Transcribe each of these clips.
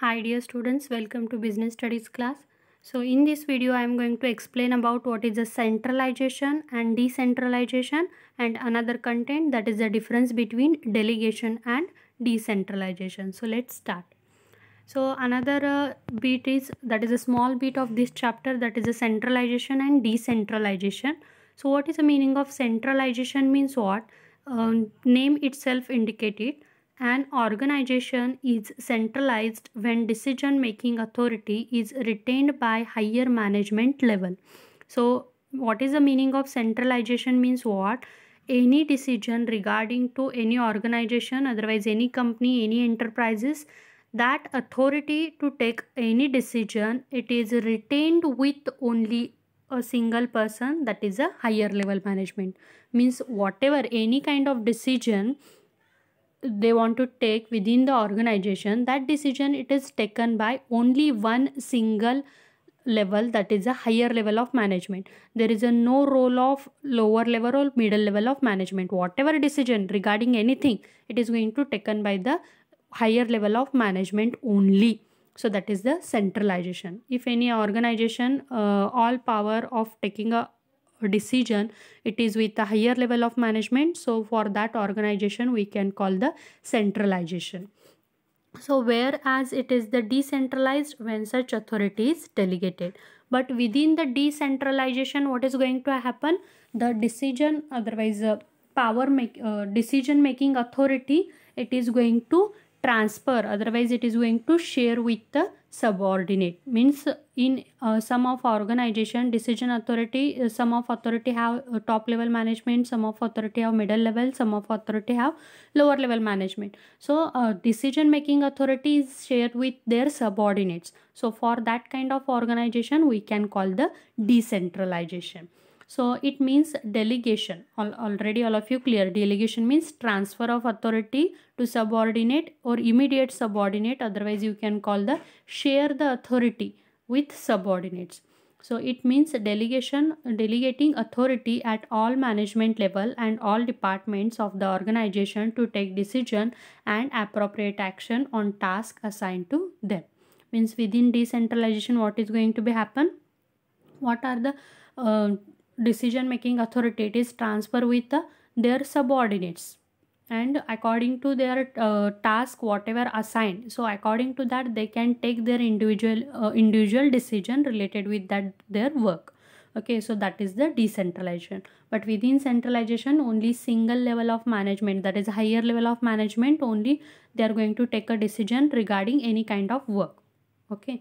Hi dear students, welcome to Business Studies class. So in this video I am going to explain about what is the centralization and decentralization and another content that is the difference between delegation and decentralization. So let's start. So another uh, bit is that is a small bit of this chapter that is the centralization and decentralization. So what is the meaning of centralization means what? Um, name itself indicated. An organization is centralized when decision making authority is retained by higher management level. So, what is the meaning of centralization means what? Any decision regarding to any organization, otherwise any company, any enterprises, that authority to take any decision, it is retained with only a single person that is a higher level management means whatever any kind of decision they want to take within the organization that decision it is taken by only one single level that is a higher level of management there is a no role of lower level or middle level of management whatever decision regarding anything it is going to taken by the higher level of management only so that is the centralization if any organization uh, all power of taking a decision it is with a higher level of management so for that organization we can call the centralization so whereas it is the decentralized when such authority is delegated but within the decentralization what is going to happen the decision otherwise uh, power make uh, decision making authority it is going to transfer otherwise it is going to share with the subordinate means in uh, some of organization decision authority uh, some of authority have uh, top level management some of authority have middle level some of authority have lower level management so uh, decision making authority is shared with their subordinates so for that kind of organization we can call the decentralization so it means delegation. All already all of you clear. Delegation means transfer of authority to subordinate or immediate subordinate. Otherwise you can call the share the authority with subordinates. So it means delegation, delegating authority at all management level and all departments of the organization to take decision and appropriate action on task assigned to them. Means within decentralization, what is going to be happen? What are the uh, decision making authority is with their subordinates and according to their uh, task whatever assigned so according to that they can take their individual uh, individual decision related with that their work okay so that is the decentralization but within centralization only single level of management that is higher level of management only they are going to take a decision regarding any kind of work okay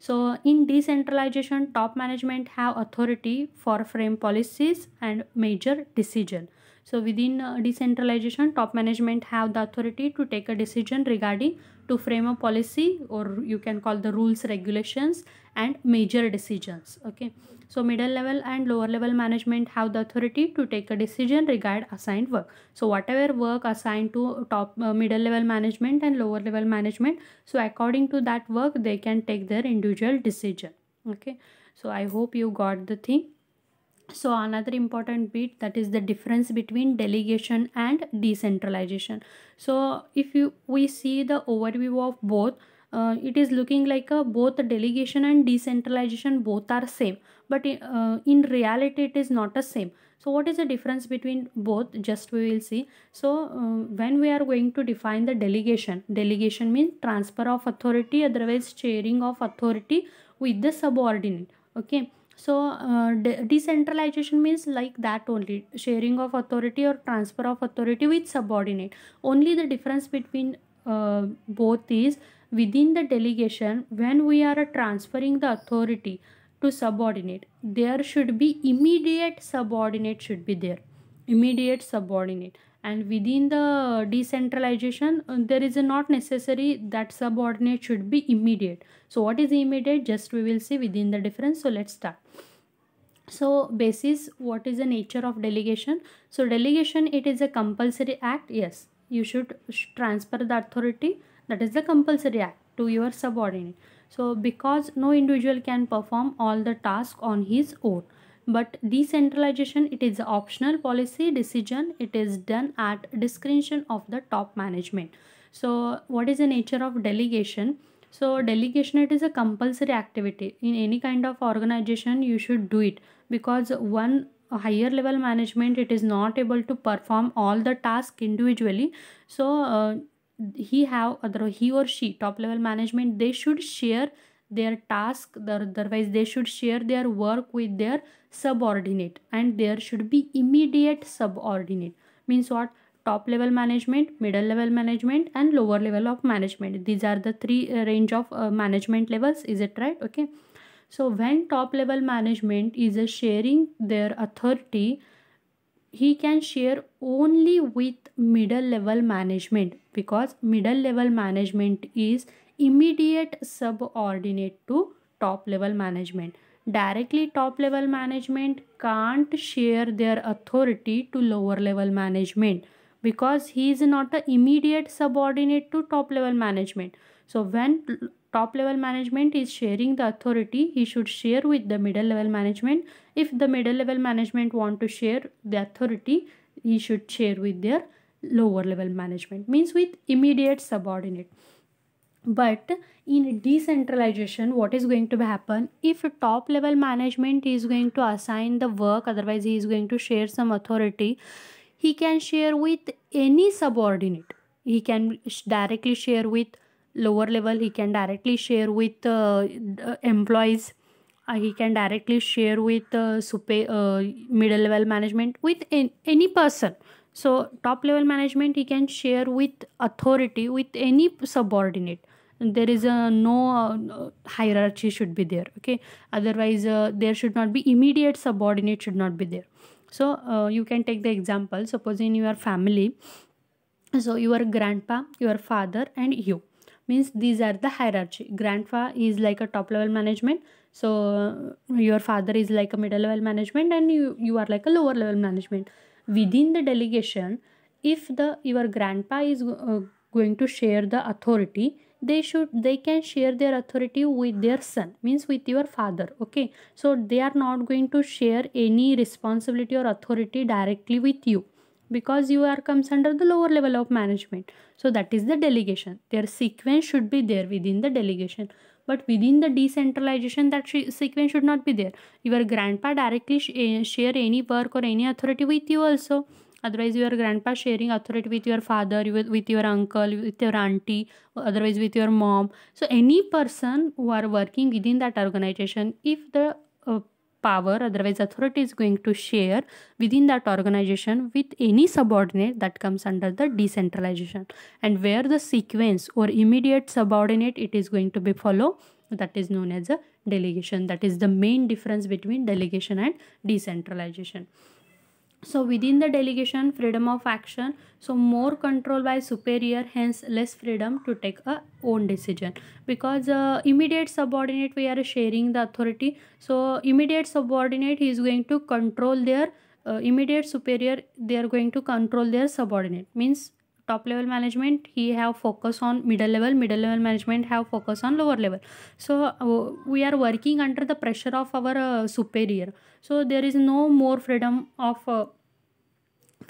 so in decentralization, top management have authority for frame policies and major decision. So within uh, decentralization, top management have the authority to take a decision regarding to frame a policy or you can call the rules, regulations and major decisions. Okay. So middle level and lower level management have the authority to take a decision regard assigned work. So whatever work assigned to top uh, middle level management and lower level management. So according to that work, they can take their individual decision. Okay. So I hope you got the thing so another important bit that is the difference between delegation and decentralization so if you we see the overview of both uh, it is looking like a, uh, both delegation and decentralization both are same but uh, in reality it is not the same so what is the difference between both just we will see so uh, when we are going to define the delegation delegation means transfer of authority otherwise sharing of authority with the subordinate okay so uh, de decentralization means like that only sharing of authority or transfer of authority with subordinate only the difference between uh, both is within the delegation when we are transferring the authority to subordinate there should be immediate subordinate should be there immediate subordinate and within the decentralization uh, there is not necessary that subordinate should be immediate so what is immediate just we will see within the difference so let's start so basis what is the nature of delegation so delegation it is a compulsory act yes you should transfer the authority that is the compulsory act to your subordinate so because no individual can perform all the task on his own but decentralization it is optional policy decision it is done at discretion of the top management so what is the nature of delegation so delegation it is a compulsory activity in any kind of organization you should do it because one higher level management it is not able to perform all the task individually so uh, he have other he or she top level management they should share their task otherwise they should share their work with their subordinate and there should be immediate subordinate means what top level management middle level management and lower level of management these are the three uh, range of uh, management levels is it right okay so when top level management is uh, sharing their authority he can share only with middle level management because middle level management is immediate subordinate to top level management directly top level management can't share their authority to lower level management because he is not an immediate subordinate to top level management so when top level management is sharing the authority he should share with the middle level management if the middle level management want to share the authority he should share with their lower level management means with immediate subordinate but in decentralization what is going to happen if top level management is going to assign the work otherwise he is going to share some authority he can share with any subordinate he can directly share with lower level he can directly share with uh, uh employees uh, he can directly share with uh, super uh, middle level management with any person so top level management he can share with authority with any subordinate there is a no uh, hierarchy should be there okay otherwise uh, there should not be immediate subordinate should not be there so uh, you can take the example suppose in your family so your grandpa your father and you means these are the hierarchy grandpa is like a top level management so uh, your father is like a middle level management and you you are like a lower level management within the delegation if the your grandpa is uh, going to share the authority they should they can share their authority with their son means with your father okay so they are not going to share any responsibility or authority directly with you because you are comes under the lower level of management so that is the delegation their sequence should be there within the delegation but within the decentralization that sequence should not be there your grandpa directly sh eh, share any work or any authority with you also otherwise your grandpa sharing authority with your father with, with your uncle with your auntie otherwise with your mom so any person who are working within that organization if the uh, power otherwise authority is going to share within that organization with any subordinate that comes under the decentralization and where the sequence or immediate subordinate it is going to be follow that is known as a delegation that is the main difference between delegation and decentralization so within the delegation freedom of action so more control by superior hence less freedom to take a own decision because uh, immediate subordinate we are sharing the authority so immediate subordinate is going to control their uh, immediate superior they are going to control their subordinate means top level management he have focus on middle level middle level management have focus on lower level so uh, we are working under the pressure of our uh, superior so there is no more freedom of uh,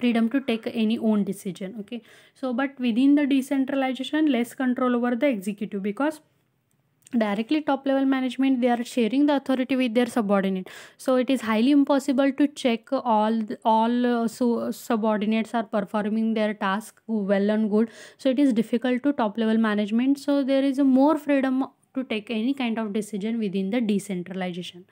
freedom to take any own decision okay so but within the decentralization less control over the executive because directly top level management they are sharing the authority with their subordinate so it is highly impossible to check all all uh, so subordinates are performing their task well and good so it is difficult to top level management so there is more freedom to take any kind of decision within the decentralization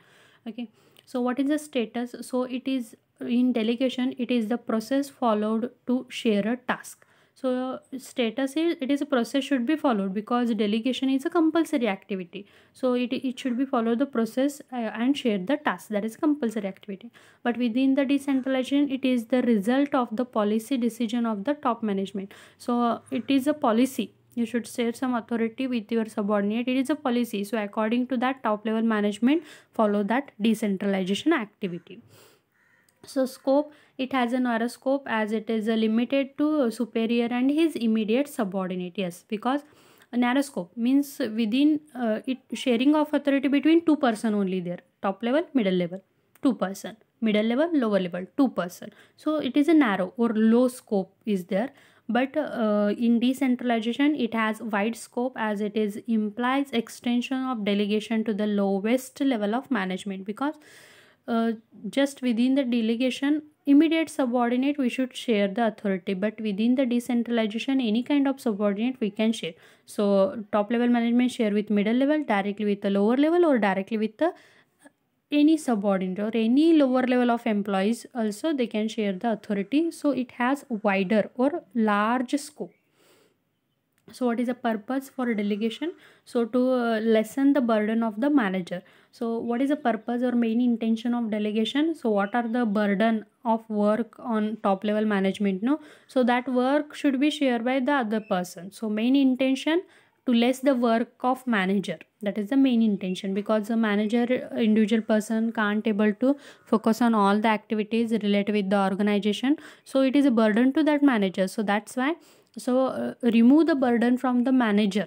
okay so what is the status so it is in delegation it is the process followed to share a task so status is it is a process should be followed because delegation is a compulsory activity. So it, it should be follow the process uh, and share the task that is compulsory activity. But within the decentralization it is the result of the policy decision of the top management. So it is a policy you should share some authority with your subordinate it is a policy so according to that top level management follow that decentralization activity so scope it has an narrow scope as it is limited to superior and his immediate subordinate yes because a narrow scope means within uh, it sharing of authority between two person only there top level middle level two person middle level lower level two person so it is a narrow or low scope is there but uh, in decentralization it has wide scope as it is implies extension of delegation to the lowest level of management because uh, just within the delegation immediate subordinate we should share the authority but within the decentralization any kind of subordinate we can share so top level management share with middle level directly with the lower level or directly with the uh, any subordinate or any lower level of employees also they can share the authority so it has wider or large scope so what is the purpose for delegation so to uh, lessen the burden of the manager so what is the purpose or main intention of delegation? So what are the burden of work on top level management? No, so that work should be shared by the other person. So main intention to less the work of manager that is the main intention because the manager individual person can't able to focus on all the activities related with the organization so it is a burden to that manager so that's why so uh, remove the burden from the manager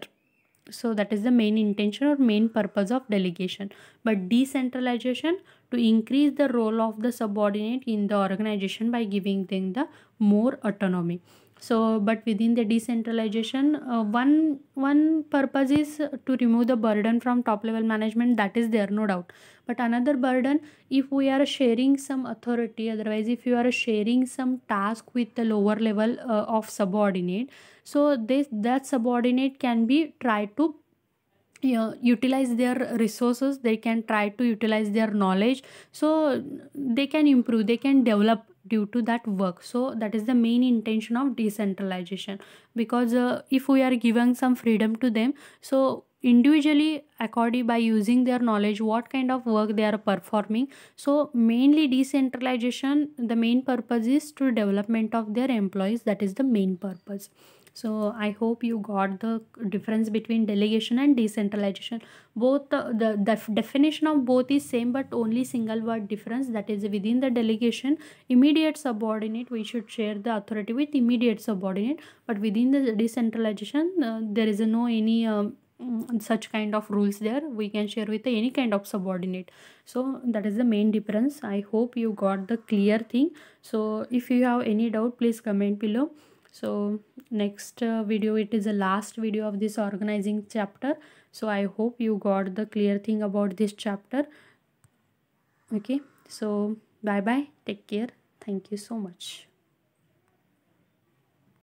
so that is the main intention or main purpose of delegation but decentralization to increase the role of the subordinate in the organization by giving them the more autonomy so but within the decentralization uh, one one purpose is to remove the burden from top level management that is there no doubt but another burden if we are sharing some authority otherwise if you are sharing some task with the lower level uh, of subordinate so this that subordinate can be try to you utilize their resources they can try to utilize their knowledge so they can improve they can develop due to that work so that is the main intention of decentralization because uh, if we are giving some freedom to them so individually according by using their knowledge what kind of work they are performing so mainly decentralization the main purpose is to development of their employees that is the main purpose so i hope you got the difference between delegation and decentralization both the, the, the definition of both is same but only single word difference that is within the delegation immediate subordinate we should share the authority with immediate subordinate but within the decentralization uh, there is no any um, mm, such kind of rules there we can share with any kind of subordinate so that is the main difference i hope you got the clear thing so if you have any doubt please comment below so next uh, video it is the last video of this organizing chapter so i hope you got the clear thing about this chapter okay so bye bye take care thank you so much